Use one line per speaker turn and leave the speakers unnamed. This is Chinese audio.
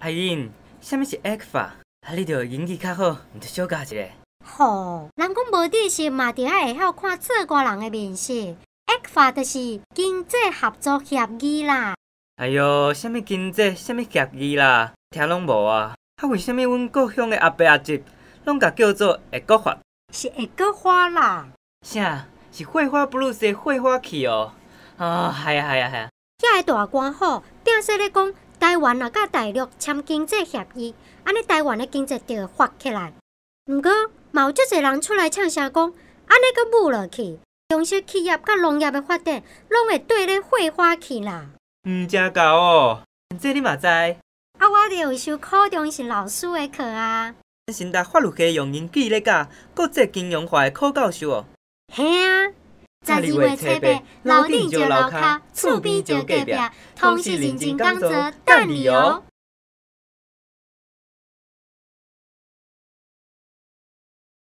阿英，什么是 Aqua？啊，你着演技较好，毋着小教一下。
吼，人讲无底是嘛，着爱会晓看做官人诶面色。Aqua 就是经济合作协议啦。
哎哟，什么经济，什么协议啦？听拢无啊。啊，为什么阮故乡诶阿伯阿叔拢甲叫做会国 u 是会国花啦。啥？是会花不如说会花去哦。啊，系啊系啊系啊。
遐个大官好，定说咧讲。台湾啊，甲大陆签经济协议，安尼台湾的经济就会活起来。毋过，嘛有足侪人出来呛声讲，安尼阁木落去，中小企业甲农业的发展，拢会跟咧毁花去啦。
毋正解哦，这你嘛知？啊，
我得有收高中是老师的课啊。
现在法律系用英语咧教国际金融化的考教授哦。嘿啊！
二位七百，楼顶就楼脚，厝边就隔壁，同事认真工作，等你哦。